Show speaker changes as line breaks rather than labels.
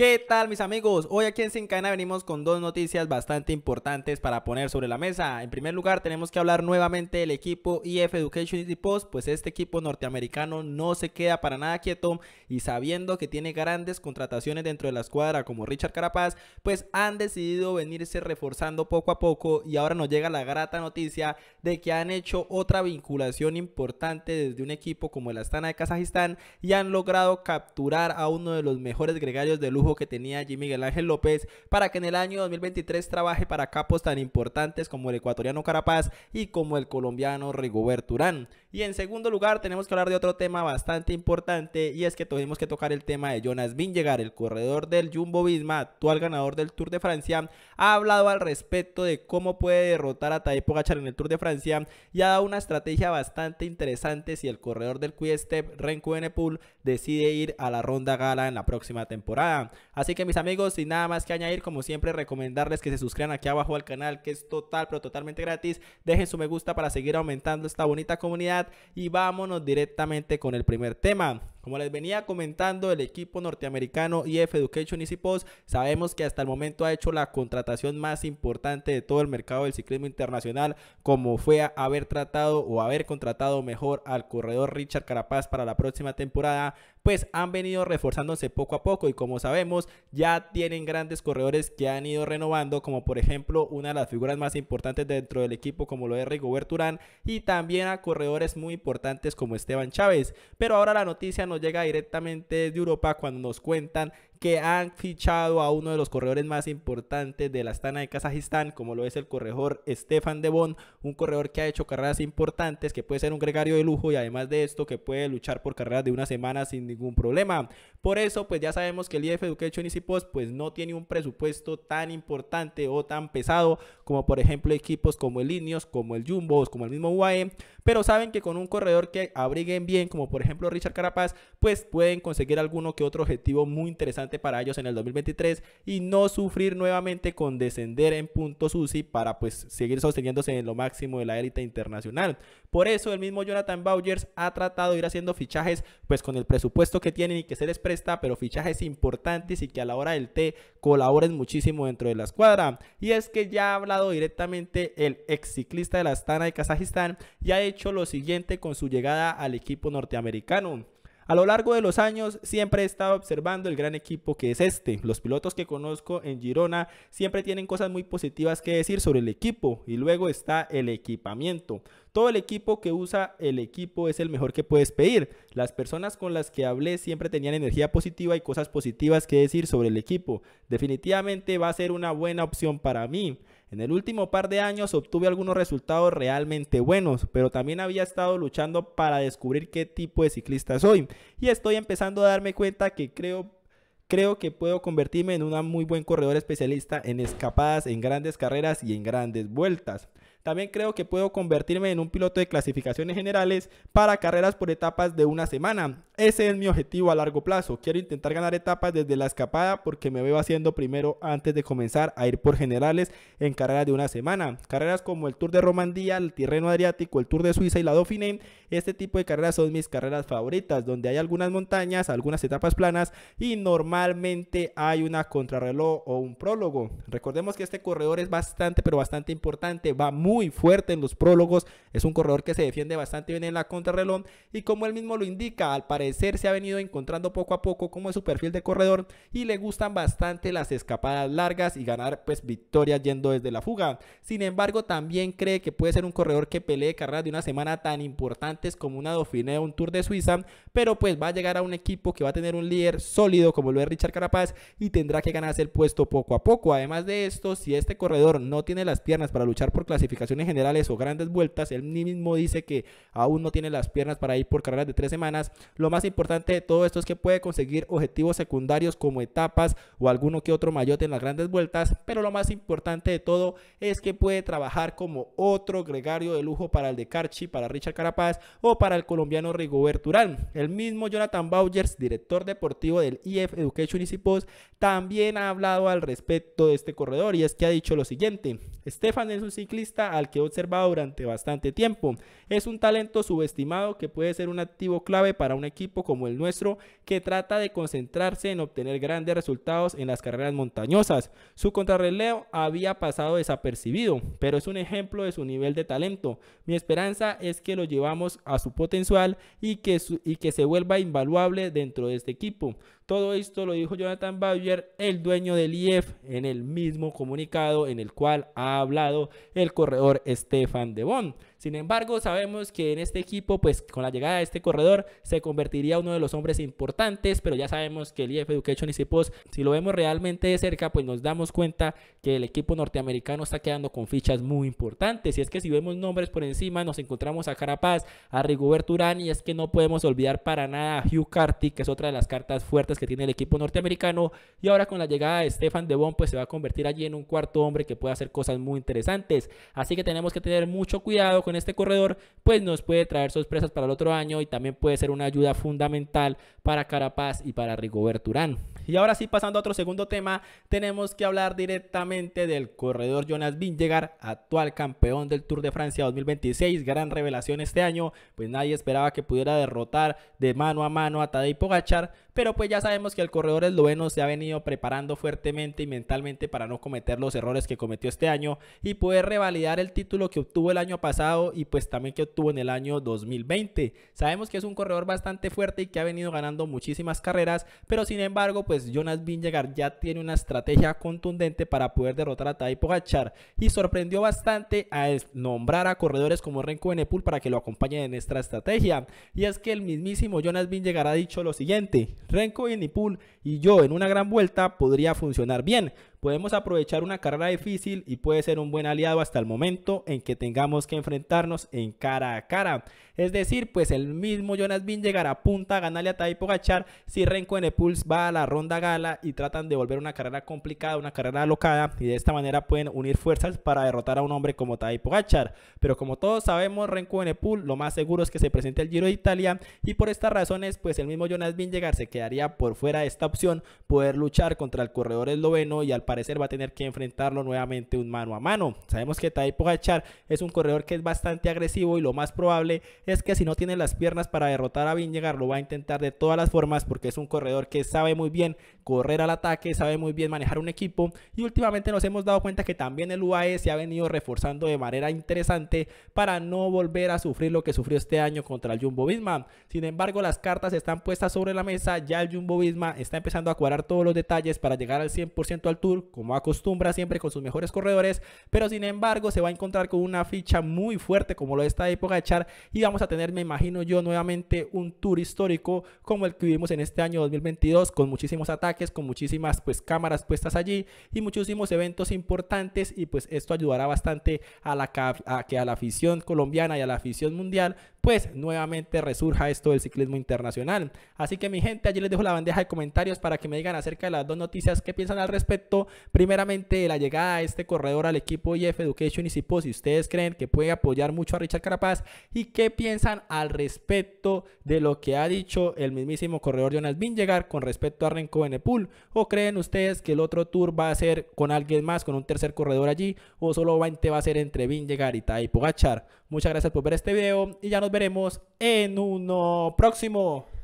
¿Qué tal mis amigos? Hoy aquí en Sin Cadena venimos con dos noticias bastante importantes para poner sobre la mesa. En primer lugar tenemos que hablar nuevamente del equipo IF e Education City Post, pues este equipo norteamericano no se queda para nada quieto y sabiendo que tiene grandes contrataciones dentro de la escuadra como Richard Carapaz, pues han decidido venirse reforzando poco a poco y ahora nos llega la grata noticia de que han hecho otra vinculación importante desde un equipo como el Astana de Kazajistán y han logrado capturar a uno de los mejores gregarios de lujo que tenía Jimmy Miguel Ángel López para que en el año 2023 trabaje para capos tan importantes como el ecuatoriano Carapaz y como el colombiano Rigoberto Urán. Y en segundo lugar, tenemos que hablar de otro tema bastante importante y es que tuvimos que tocar el tema de Jonas Vingegaard, el corredor del Jumbo Visma, actual ganador del Tour de Francia, ha hablado al respecto de cómo puede derrotar a Tadej Pogacar en el Tour de Francia y ha dado una estrategia bastante interesante si el corredor del step Renko Enepool, decide ir a la ronda gala en la próxima temporada. Así que mis amigos, sin nada más que añadir, como siempre recomendarles que se suscriban aquí abajo al canal, que es total pero totalmente gratis. Dejen su me gusta para seguir aumentando esta bonita comunidad y vámonos directamente con el primer tema. Como les venía comentando, el equipo norteamericano IF e Education y CIPOS... sabemos que hasta el momento ha hecho la contratación más importante de todo el mercado del ciclismo internacional, como fue haber tratado o haber contratado mejor al corredor Richard Carapaz para la próxima temporada, pues han venido reforzándose poco a poco y como sabemos ya tienen grandes corredores que han ido renovando, como por ejemplo una de las figuras más importantes dentro del equipo como lo es Rigobert Urán y también a corredores muy importantes como Esteban Chávez. Pero ahora la noticia nos llega directamente desde Europa cuando nos cuentan que han fichado a uno de los corredores más importantes de la Astana de Kazajistán, como lo es el corredor Stefan Debon, un corredor que ha hecho carreras importantes, que puede ser un gregario de lujo y además de esto que puede luchar por carreras de una semana sin ningún problema. Por eso, pues ya sabemos que el IF Education y pues no tiene un presupuesto tan importante o tan pesado como por ejemplo equipos como el Ineos, como el Jumbo, como el mismo UAE, pero saben que con un corredor que abriguen bien, como por ejemplo Richard Carapaz, pues pueden conseguir alguno que otro objetivo muy interesante para ellos en el 2023 y no sufrir nuevamente con descender en puntos UCI para pues seguir sosteniéndose en lo máximo de la élite internacional. Por eso el mismo Jonathan Bowers ha tratado de ir haciendo fichajes pues con el presupuesto que tienen y que se les presta, pero fichajes importantes y que a la hora del T colaboren muchísimo dentro de la escuadra. Y es que ya ha hablado directamente el ex ciclista de la Astana de Kazajistán y ha hecho lo siguiente con su llegada al equipo norteamericano. A lo largo de los años siempre he estado observando el gran equipo que es este. Los pilotos que conozco en Girona siempre tienen cosas muy positivas que decir sobre el equipo y luego está el equipamiento. Todo el equipo que usa el equipo es el mejor que puedes pedir. Las personas con las que hablé siempre tenían energía positiva y cosas positivas que decir sobre el equipo. Definitivamente va a ser una buena opción para mí. En el último par de años obtuve algunos resultados realmente buenos, pero también había estado luchando para descubrir qué tipo de ciclista soy y estoy empezando a darme cuenta que creo Creo que puedo convertirme en un muy buen corredor especialista en escapadas, en grandes carreras y en grandes vueltas. También creo que puedo convertirme en un piloto de clasificaciones generales para carreras por etapas de una semana. Ese es mi objetivo a largo plazo. Quiero intentar ganar etapas desde la escapada porque me veo haciendo primero antes de comenzar a ir por generales en carreras de una semana. Carreras como el Tour de Romandía, el Tirreno Adriático, el Tour de Suiza y la Dauphiné. Este tipo de carreras son mis carreras favoritas, donde hay algunas montañas, algunas etapas planas y normalmente hay una contrarreloj o un prólogo. Recordemos que este corredor es bastante, pero bastante importante. Va muy muy fuerte en los prólogos, es un corredor que se defiende bastante bien en la contrarreloj y como él mismo lo indica, al parecer se ha venido encontrando poco a poco como es su perfil de corredor y le gustan bastante las escapadas largas y ganar pues victorias yendo desde la fuga. Sin embargo, también cree que puede ser un corredor que pelee carreras de una semana tan importantes como una Dauphiné o un Tour de Suiza, pero pues va a llegar a un equipo que va a tener un líder sólido como lo es Richard Carapaz y tendrá que ganarse el puesto poco a poco. Además de esto, si este corredor no tiene las piernas para luchar por clasificar generales o grandes vueltas, él mismo dice que aún no tiene las piernas para ir por carreras de tres semanas. Lo más importante de todo esto es que puede conseguir objetivos secundarios como etapas o alguno que otro mayote en las grandes vueltas, pero lo más importante de todo es que puede trabajar como otro gregario de lujo para el de Carchi, para Richard Carapaz o para el colombiano Rigobert Urán. El mismo Jonathan Bowers, director deportivo del IF Education Easy Post, también ha hablado al respecto de este corredor y es que ha dicho lo siguiente, Stefan es un ciclista al que he observado durante bastante tiempo. Es un talento subestimado que puede ser un activo clave para un equipo como el nuestro que trata de concentrarse en obtener grandes resultados en las carreras montañosas. Su contrarreleo había pasado desapercibido, pero es un ejemplo de su nivel de talento. Mi esperanza es que lo llevamos a su potencial y que, y que se vuelva invaluable dentro de este equipo. Todo esto lo dijo Jonathan Bauer, el dueño del IEF, en el mismo comunicado en el cual ha hablado el corredor Stefan Devon. Sin embargo, sabemos que en este equipo, pues con la llegada de este corredor, se convertiría uno de los hombres importantes, pero ya sabemos que el IF Education y Cipos, si lo vemos realmente de cerca, pues nos damos cuenta que el equipo norteamericano está quedando con fichas muy importantes. Y es que si vemos nombres por encima, nos encontramos a Carapaz, a Rigoberto Urán, y es que no podemos olvidar para nada a Hugh Carty, que es otra de las cartas fuertes que tiene el equipo norteamericano. Y ahora con la llegada de Stefan de Devon, pues se va a convertir allí en un cuarto hombre que puede hacer cosas muy interesantes. Así que tenemos que tener mucho cuidado en este corredor, pues nos puede traer sorpresas para el otro año y también puede ser una ayuda fundamental para Carapaz y para Rigobert Urán. Y ahora sí, pasando a otro segundo tema, tenemos que hablar directamente del corredor Jonas Vingegaard, actual campeón del Tour de Francia 2026, gran revelación este año, pues nadie esperaba que pudiera derrotar de mano a mano a Tadej Pogachar, pero pues ya sabemos que el corredor esloveno se ha venido preparando fuertemente y mentalmente para no cometer los errores que cometió este año y poder revalidar el título que obtuvo el año pasado y pues también que obtuvo en el año 2020. Sabemos que es un corredor bastante fuerte y que ha venido ganando muchísimas carreras, pero sin embargo, pues Jonas Vingegaard ya tiene una estrategia contundente para poder derrotar a Tadej Pogacar y sorprendió bastante a nombrar a corredores como Renko Benepul para que lo acompañen en esta estrategia. Y es que el mismísimo Jonas Vingegaard ha dicho lo siguiente: Renko y Nipul y yo en una gran vuelta podría funcionar bien, podemos aprovechar una carrera difícil y puede ser un buen aliado hasta el momento en que tengamos que enfrentarnos en cara a cara. Es decir, pues el mismo Jonas Bin llegará a punta ganarle a Tai Pogachar si Renko Enepuls va a la ronda gala y tratan de volver una carrera complicada, una carrera alocada y de esta manera pueden unir fuerzas para derrotar a un hombre como Tai Pogachar. Pero como todos sabemos, Renko pool lo más seguro es que se presente el Giro de Italia y por estas razones pues el mismo Jonas Bin llegar se quedaría por fuera de esta opción poder luchar contra el corredor esloveno y al parecer va a tener que enfrentarlo nuevamente un mano a mano. Sabemos que Taipo pogachar es un corredor que es bastante agresivo y lo más probable es que si no tiene las piernas para derrotar a llegar lo va a intentar de todas las formas porque es un corredor que sabe muy bien correr al ataque, sabe muy bien manejar un equipo y últimamente nos hemos dado cuenta que también el UAE se ha venido reforzando de manera interesante para no volver a sufrir lo que sufrió este año contra el Jumbo Visma. Sin embargo, las cartas están puestas sobre la mesa, ya el Jumbo Visma está empezando a cuadrar todos los detalles para llegar al 100% al tour, como acostumbra siempre con sus mejores corredores, pero sin embargo se va a encontrar con una ficha muy fuerte como lo de esta época de Char y vamos a tener, me imagino yo, nuevamente un tour histórico como el que vivimos en este año 2022 con muchísimos ataques con muchísimas pues cámaras puestas allí y muchísimos eventos importantes y pues esto ayudará bastante a la que a la afición colombiana y a la afición mundial pues nuevamente resurja esto del ciclismo internacional. Así que mi gente, allí les dejo la bandeja de comentarios para que me digan acerca de las dos noticias que piensan al respecto. Primeramente, la llegada de este corredor al equipo IF Education y si ustedes creen que puede apoyar mucho a Richard Carapaz y qué piensan al respecto de lo que ha dicho el mismísimo corredor Jonas Vingegaard con respecto a Renko benepool o creen ustedes que el otro tour va a ser con alguien más, con un tercer corredor allí o solo va a ser entre Vingegaard y Tai Pogachar. Muchas gracias por ver este video y ya nos veremos en uno próximo.